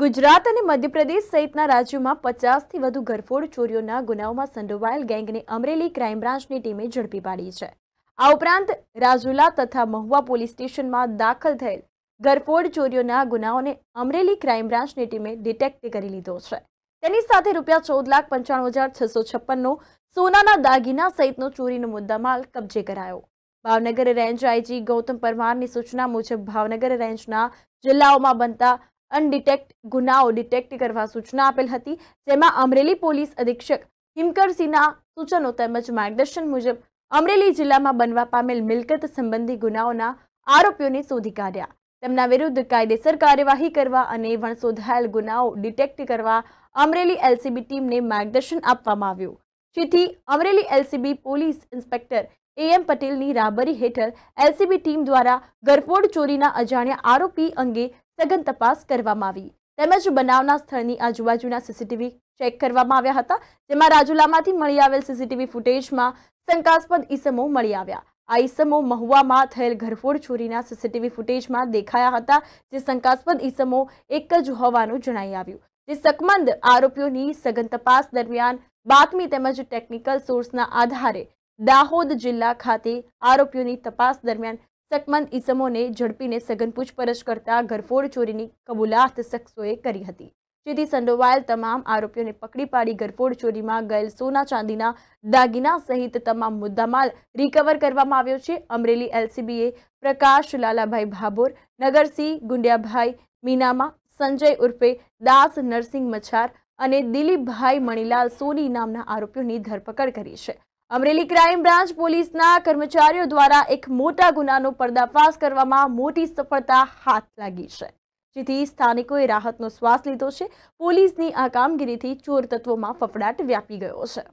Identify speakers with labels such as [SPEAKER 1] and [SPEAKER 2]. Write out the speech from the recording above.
[SPEAKER 1] ગુજરાત અને મધ્યપ્રદેશ સહિતના રાજ્યોમાં પચાસથી વધુ ઘરફોડ ચોરીઓના ગુનાઓમાં સંડોવાયેલ ગેંગને અમરેલી ક્રાઇમ બ્રાન્ચની ટીમે ઝડપી પાડી છે આ ઉપરાંત રાજુલા તથા મહુવા પોલીસ સ્ટેશનમાં દાખલ થયેલ ઘરફોડ ચોરીઓના ગુનાઓને અમરેલી ક્રાઇમ બ્રાન્ચની ટીમે ડિટેક્ટ કરી લીધો છે તેની સાથે રૂપિયા ચૌદ લાખ પંચાણું હજાર છસો છપ્પનનો સોનાના દાગીના સહિતનો ચોરીનો મુદ્દામાલ કબજે કરાયો ભાવનગર રેન્જ આઈજી ગૌતમ પરમારની સૂચના મુજબ ભાવનગર રેન્જના જિલ્લાઓમાં બનતા અનડિટેક્ટ ગુનાઓ ડિટેક્ટ કરવા સૂચના આપેલ હતી જેમાં અમરેલી પોલીસ અધિક્ષક હિમકરસિંહના સૂચનો તેમજ માર્ગદર્શન મુજબ અમરેલી જિલ્લામાં બનવા પામેલ મિલકત સંબંધી ગુનાઓના આરોપીઓને શોધી કાઢ્યા તેમના વિરુદ્ધ કાયદેસર કાર્યવાહી કરવા અને વણસોધાયેલ ગુનાઓ ડિટેક્ટ કરવા અમરેલી એલસીબી ટીમને માર્ગદર્શન આપવામાં આવ્યું જેથી Amreli LCB police inspector AM પટેલની રાબરી હેઠળ એલસીબી ટીમ દ્વારા ગરફોડ ચોરીના અજાણ્યા આરોપી અંગે સઘન તપાસ કરવામાં આવી તેમજ બનાવના સ્થળની આજુબાજુના સીસીટીવી ચેક કરવામાં આવ્યા હતા જેમાં રાજુલામાંથી મળી આવેલ સીસીટીવી ફૂટેજમાં શંકાસ્પદ ઈસમો મળી આવ્યા આ ઈસમો મહુવામાં થયેલ ઘરફોડ ચોરીના સીસીટીવી ફૂટેજમાં દેખાયા હતા જે શંકાસ્પદ ઈસમો એક જ હોવાનું જણાઈ આવ્યું જે સકમંદ આરોપીઓની સઘન તપાસ દરમિયાન બાતમી તેમજ ટેકનિકલ સોર્સના આધારે દાહોદ જિલ્લા ખાતે આરોપીઓની તપાસ દરમિયાન શકમંદ ઇસમોને ઝડપીને સઘન પૂછપરછ કરતા ઘરફોડ ચોરીની કબૂલાત શખ્સોએ કરી હતી જેથી સંડોવાયેલ તમામ આરોપીઓને પકડી પાડી ઘરફોડ ચોરીમાં ગયેલ સોના ચાંદીના દાગીના સહિત તમામ મુદ્દામાલ રિકવર કરવામાં આવ્યો છે અમરેલી એલસીબીએ પ્રકાશ લાલાભાઈ ભાભોર નગરસિંહ ગુંડિયાભાઈ મીનામા સંજય ઉર્ફે દાસ નરસિંહ મછાર અને દિલીપભાઈ મણીલાલ સોની નામના આરોપીઓની ધરપકડ કરી છે અમરેલી ક્રાઇમ બ્રાન્ચ પોલીસના કર્મચારીઓ દ્વારા એક મોટા ગુનાનો પર્દાફાશ કરવામાં મોટી સફળતા હાથ લાગી છે જેથી સ્થાનિકોએ રાહતનો શ્વાસ લીધો છે પોલીસની આ કામગીરીથી ચોર તત્વોમાં ફફડાટ વ્યાપી ગયો છે